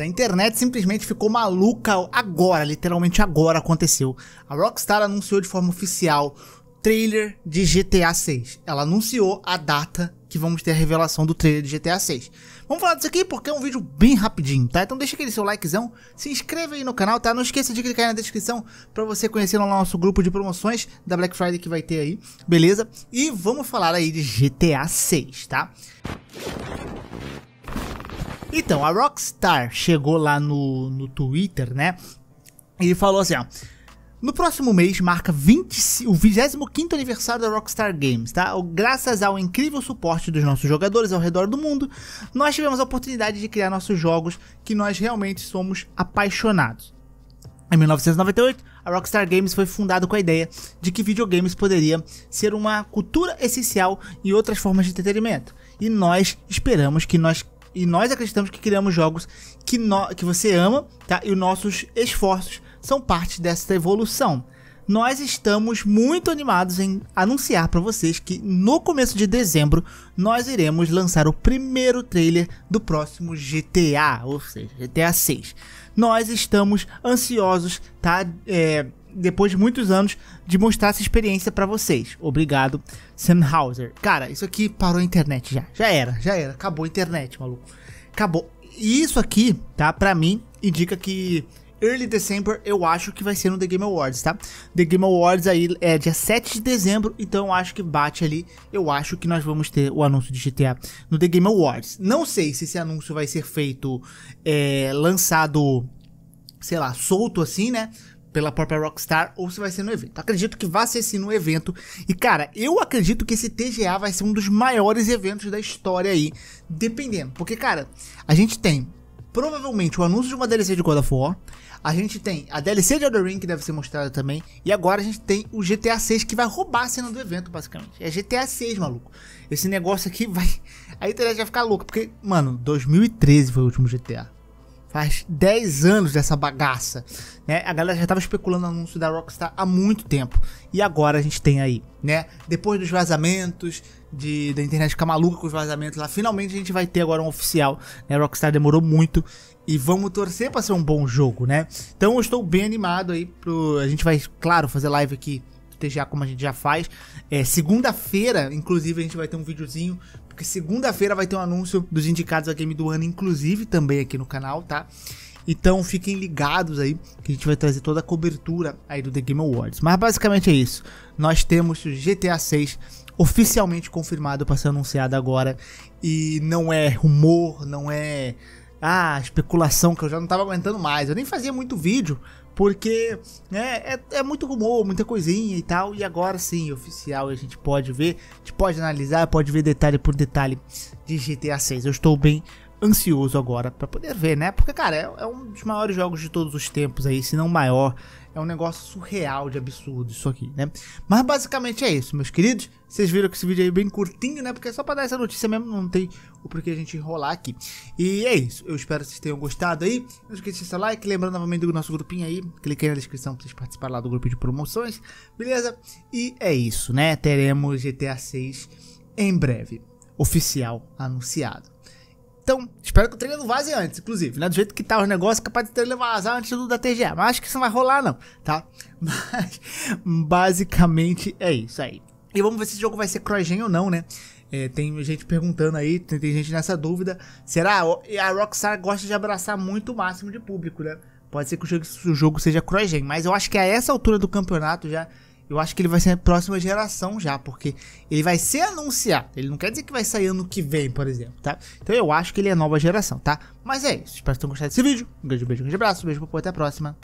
A internet simplesmente ficou maluca agora, literalmente agora aconteceu. A Rockstar anunciou de forma oficial trailer de GTA 6. Ela anunciou a data que vamos ter a revelação do trailer de GTA 6. Vamos falar disso aqui porque é um vídeo bem rapidinho, tá? Então deixa aquele seu likezão, se inscreva aí no canal, tá? Não esqueça de clicar aí na descrição para você conhecer o nosso grupo de promoções da Black Friday que vai ter aí, beleza? E vamos falar aí de GTA 6, tá? Então, a Rockstar chegou lá no, no Twitter, né? E falou assim, ó. No próximo mês marca 20, o 25 aniversário da Rockstar Games, tá? Graças ao incrível suporte dos nossos jogadores ao redor do mundo, nós tivemos a oportunidade de criar nossos jogos que nós realmente somos apaixonados. Em 1998, a Rockstar Games foi fundada com a ideia de que videogames poderia ser uma cultura essencial e outras formas de entretenimento. E nós esperamos que nós e nós acreditamos que criamos jogos que, no, que você ama, tá? E os nossos esforços são parte dessa evolução. Nós estamos muito animados em anunciar para vocês que no começo de dezembro nós iremos lançar o primeiro trailer do próximo GTA, ou seja, GTA 6. Nós estamos ansiosos, tá? É, depois de muitos anos, de mostrar essa experiência para vocês. Obrigado, Sam Cara, isso aqui parou a internet já. Já era, já era. Acabou a internet, maluco. Acabou. E isso aqui, tá? Pra mim, indica que Early December eu acho que vai ser no The Game Awards, tá? The Game Awards aí é dia 7 de dezembro, então eu acho que bate ali. Eu acho que nós vamos ter o anúncio de GTA no The Game Awards. Não sei se esse anúncio vai ser feito, é, lançado, sei lá, solto assim, né? pela própria Rockstar ou se vai ser no evento. Acredito que vai ser sim no evento. E cara, eu acredito que esse TGA vai ser um dos maiores eventos da história aí, dependendo. Porque cara, a gente tem provavelmente o anúncio de uma DLC de God of War, a gente tem a DLC de Elden Ring que deve ser mostrada também, e agora a gente tem o GTA 6 que vai roubar a cena do evento, basicamente. É GTA 6, maluco. Esse negócio aqui vai a internet vai ficar louca, porque mano, 2013 foi o último GTA. Faz 10 anos dessa bagaça. Né? A galera já estava especulando o anúncio da Rockstar há muito tempo. E agora a gente tem aí, né? Depois dos vazamentos, de, da internet ficar maluca com os vazamentos lá, finalmente a gente vai ter agora um oficial. Né? A Rockstar demorou muito. E vamos torcer para ser um bom jogo, né? Então eu estou bem animado aí pro. A gente vai, claro, fazer live aqui como a gente já faz. É, segunda-feira, inclusive, a gente vai ter um videozinho, porque segunda-feira vai ter um anúncio dos indicados a game do ano, inclusive também aqui no canal, tá? Então fiquem ligados aí que a gente vai trazer toda a cobertura aí do The Game Awards. Mas basicamente é isso. Nós temos GTA 6 oficialmente confirmado para ser anunciado agora e não é rumor, não é ah, especulação que eu já não tava aguentando mais. Eu nem fazia muito vídeo porque né, é, é muito rumor, muita coisinha e tal. E agora sim, oficial, a gente pode ver, a gente pode analisar, pode ver detalhe por detalhe de GTA 6. Eu estou bem ansioso agora para poder ver, né? Porque, cara, é, é, um dos maiores jogos de todos os tempos aí, se não maior. É um negócio surreal de absurdo isso aqui, né? Mas basicamente é isso, meus queridos. Vocês viram que esse vídeo aí é bem curtinho, né? Porque é só pra dar essa notícia mesmo, não tem o porquê a gente enrolar aqui. E é isso. Eu espero que vocês tenham gostado aí. Não esqueça de deixar seu like. Lembrando novamente do nosso grupinho aí. Clique aí na descrição pra vocês participarem lá do grupo de promoções. Beleza? E é isso, né? Teremos GTA 6 em breve. Oficial anunciado. Então, espero que o trailer não vaze antes, inclusive, né? Do jeito que tá os negócios, é capaz de trailer vazar antes do da TGA. Mas acho que isso não vai rolar, não, tá? Mas, basicamente, é isso aí. E vamos ver se esse jogo vai ser cross-gen ou não, né? É, tem gente perguntando aí, tem, tem, gente nessa dúvida. Será? A Rockstar gosta de abraçar muito o máximo de público, né? Pode ser que o jogo, o jogo seja cross-gen, mas eu acho que é a essa altura do campeonato já eu acho que ele vai ser a próxima geração já, porque ele vai ser anunciado. Ele não quer dizer que vai sair ano que vem, por exemplo, tá? Então eu acho que ele é nova geração, tá? Mas é isso. Espero que tenham gostado desse vídeo. Um grande beijo, um grande abraço. Um beijo, papo, até a próxima.